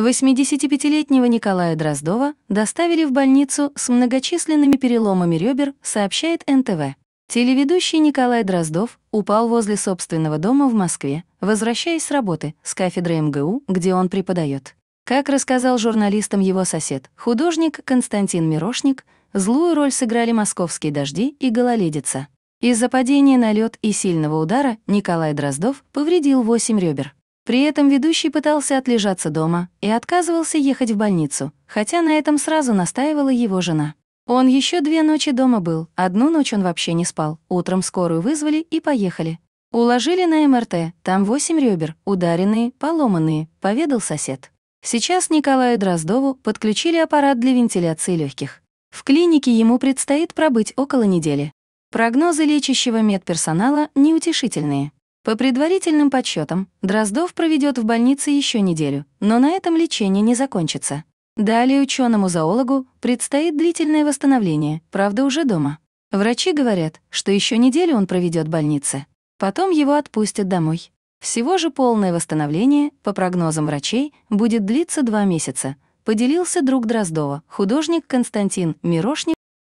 85-летнего Николая Дроздова доставили в больницу с многочисленными переломами ребер, сообщает НТВ. Телеведущий Николай Дроздов упал возле собственного дома в Москве, возвращаясь с работы с кафедры МГУ, эм где он преподает. Как рассказал журналистам его сосед, художник Константин Мирошник, злую роль сыграли московские дожди и гололедица. Из-за падения на лед и сильного удара Николай Дроздов повредил 8 ребер. При этом ведущий пытался отлежаться дома и отказывался ехать в больницу, хотя на этом сразу настаивала его жена. Он еще две ночи дома был, одну ночь он вообще не спал, утром скорую вызвали и поехали. Уложили на МРТ, там восемь ребер, ударенные, поломанные, поведал сосед. Сейчас Николаю Дроздову подключили аппарат для вентиляции легких. В клинике ему предстоит пробыть около недели. Прогнозы лечащего медперсонала неутешительные. По предварительным подсчетам, Дроздов проведет в больнице еще неделю, но на этом лечение не закончится. Далее ученому зоологу предстоит длительное восстановление, правда, уже дома. Врачи говорят, что еще неделю он проведет в больнице. Потом его отпустят домой. Всего же полное восстановление, по прогнозам врачей, будет длиться два месяца, поделился друг Дроздова, художник Константин Мирошник,